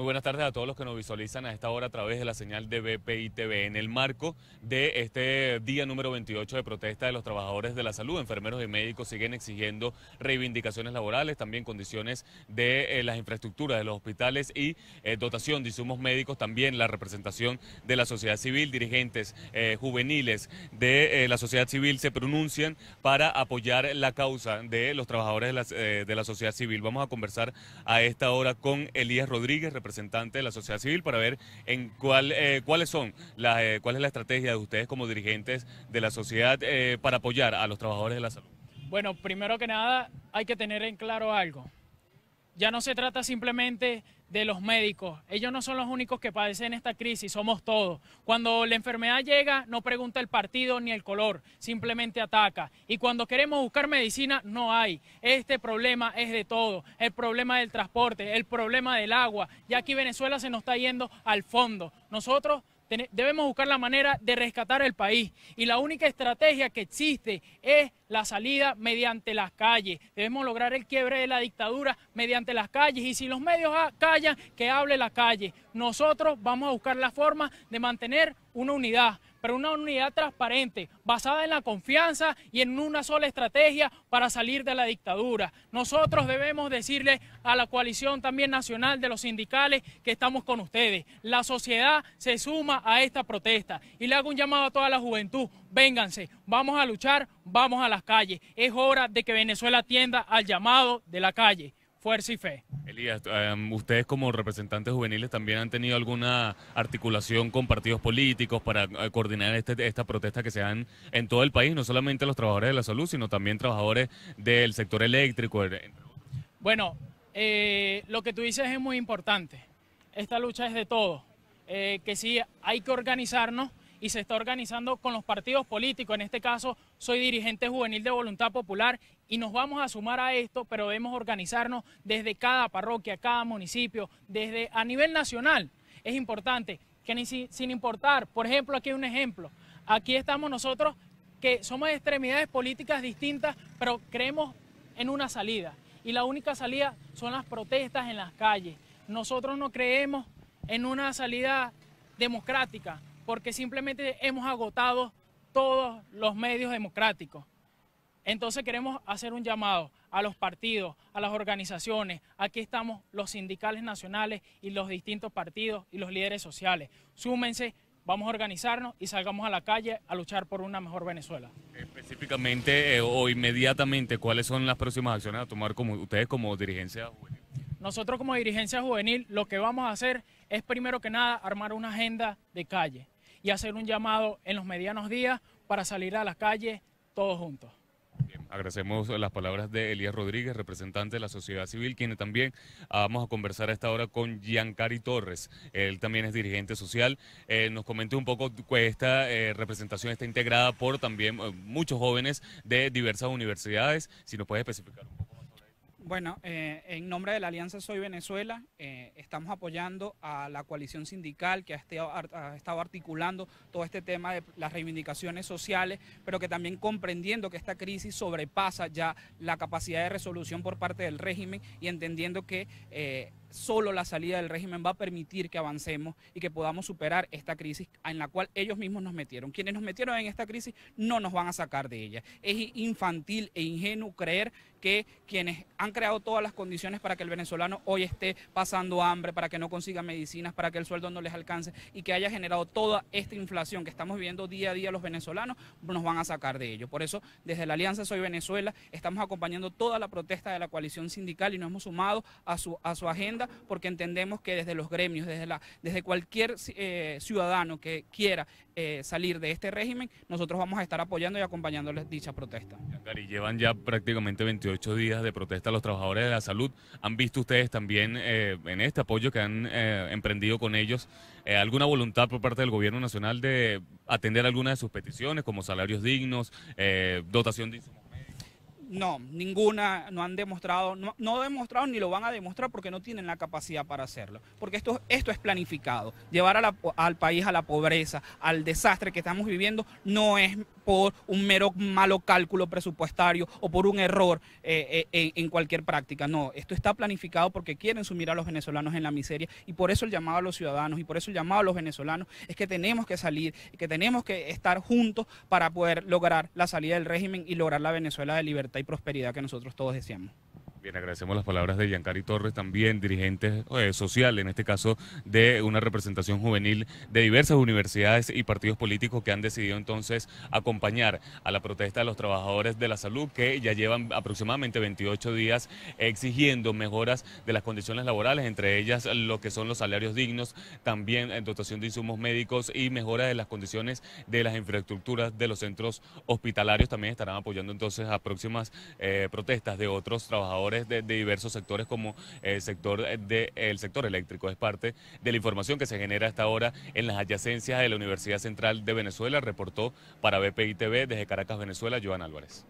Muy buenas tardes a todos los que nos visualizan a esta hora a través de la señal de BPI TV. En el marco de este día número 28 de protesta de los trabajadores de la salud, enfermeros y médicos siguen exigiendo reivindicaciones laborales, también condiciones de eh, las infraestructuras de los hospitales y eh, dotación de insumos médicos, también la representación de la sociedad civil, dirigentes eh, juveniles de la sociedad civil se pronuncian para apoyar la causa de los trabajadores de la, sociedad civil. Vamos a conversar a esta hora con Elías Rodríguez, representante de la sociedad civil para ver en cuál, eh, cuáles son las, eh, cuál es la estrategia de ustedes como dirigentes de la sociedad eh, para apoyar a los trabajadores de la salud. Bueno, primero que nada hay que tener en claro algo. Ya no se trata simplemente de los médicos. Ellos no son los únicos que padecen esta crisis, somos todos. Cuando la enfermedad llega, no pregunta el partido ni el color, simplemente ataca. Y cuando queremos buscar medicina, no hay. Este problema es de todo. El problema del transporte, el problema del agua. Y aquí Venezuela se nos está yendo al fondo. Nosotros debemos buscar la manera de rescatar el país y la única estrategia que existe es la salida mediante las calles. Debemos lograr el quiebre de la dictadura mediante las calles y si los medios callan, que hable la calle. Nosotros vamos a buscar la forma de mantener una unidad, pero una unidad transparente, basada en la confianza y en una sola estrategia para salir de la dictadura. Nosotros debemos decirle a la coalición también nacional de los sindicales que estamos con ustedes. La sociedad se suma a esta protesta y le hago un llamado a toda la juventud. Vénganse, vamos a luchar, vamos a las calles. Es hora de que Venezuela atienda al llamado de la calle fuerza y fe. Elías, em, ustedes como representantes juveniles también han tenido alguna articulación con partidos políticos para eh, coordinar este, esta protesta que se dan en todo el país, no solamente los trabajadores de la salud, sino también trabajadores del sector eléctrico. Eh, bueno, eh, lo que tú dices es muy importante. Esta lucha es de todos. que sí, hay que organizarnos, y se está organizando con los partidos políticos. En este caso, soy dirigente juvenil de Voluntad Popular y nos vamos a sumar a esto, pero debemos organizarnos desde cada parroquia, cada municipio, desde a nivel nacional. Es importante que sin importar, por ejemplo, aquí hay un ejemplo. Aquí estamos nosotros que somos de extremidades políticas distintas, pero creemos en una salida. Y la única salida son las protestas en las calles. Nosotros no creemos en una salida democrática porque simplemente hemos agotado todos los medios democráticos. Entonces queremos hacer un llamado a los partidos, a las organizaciones. Aquí estamos los sindicales nacionales y los distintos partidos y los líderes sociales. Súmense, vamos a organizarnos y salgamos a la calle a luchar por una mejor Venezuela. Específicamente eh, o inmediatamente, ¿cuáles son las próximas acciones a tomar como ustedes como dirigencia juvenil? Nosotros como dirigencia juvenil lo que vamos a hacer es primero que nada armar una agenda de calle y hacer un llamado en los medianos días para salir a la calle todos juntos. agradecemos las palabras de Elías Rodríguez, representante de la sociedad civil, quien también ah, vamos a conversar a esta hora con Giancari Torres. Él también es dirigente social. Eh, nos comente un poco que esta eh, representación está integrada por también eh, muchos jóvenes de diversas universidades. Si nos puede especificar un poco. Bueno, eh, en nombre de la Alianza Soy Venezuela, eh, estamos apoyando a la coalición sindical que ha estado, articulando todo este tema de las reivindicaciones sociales, pero que también comprendiendo que esta crisis sobrepasa ya la capacidad de resolución por parte del régimen y entendiendo que... Eh, solo la salida del régimen va a permitir que avancemos y que podamos superar esta crisis en la cual ellos mismos nos metieron. Quienes nos metieron en esta crisis no nos van a sacar de ella. Es infantil e ingenuo creer que quienes han creado todas las condiciones para que el venezolano hoy esté pasando hambre, para que no consiga medicinas, para que el sueldo no les alcance y que haya generado toda esta inflación que estamos viviendo día a día los venezolanos, nos van a sacar de ello. Por eso, desde la Alianza Soy Venezuela, estamos acompañando toda la protesta de la coalición sindical y nos hemos sumado a su, a su agenda porque entendemos que desde los gremios, desde, la, desde cualquier eh, ciudadano que quiera eh, salir de este régimen, nosotros vamos a estar apoyando y acompañándoles dicha protesta. Y llevan ya prácticamente 28 días de protesta los trabajadores de la salud. ¿Han visto ustedes también eh, en este apoyo que han emprendido con ellos alguna voluntad por parte del gobierno nacional de atender alguna de sus peticiones como salarios dignos, dotación de insumos? No, ninguna, no han demostrado, no, demostrado ni lo van a demostrar porque no tienen la capacidad para hacerlo. Porque esto, esto es planificado. Llevar la, al país a la pobreza, al desastre que estamos viviendo, no es por un mero malo cálculo presupuestario o por un error eh, eh, en cualquier práctica. No, esto está planificado porque quieren sumir a los venezolanos en la miseria y por eso el llamado a los ciudadanos y por eso el llamado a los venezolanos es que tenemos que salir y que tenemos que estar juntos para poder lograr la salida del régimen y lograr la Venezuela de libertad y prosperidad que nosotros todos deseamos. Bien, agradecemos las palabras de Yancari Torres, también dirigente eh, social, en este caso de una representación juvenil de diversas universidades y partidos políticos que han decidido entonces acompañar a la protesta de los trabajadores de la salud que ya llevan aproximadamente 28 días exigiendo mejoras de las condiciones laborales, entre ellas lo que son los salarios dignos, también en eh, dotación de insumos médicos y mejora de las condiciones de las infraestructuras de los centros hospitalarios. También estarán apoyando entonces a próximas eh, protestas de otros trabajadores de, diversos sectores como el sector, de, el sector eléctrico. Es parte de la información que se genera hasta ahora en las adyacencias de la Universidad Central de Venezuela, reportó para BPI TV desde Caracas, Venezuela, Joan Álvarez.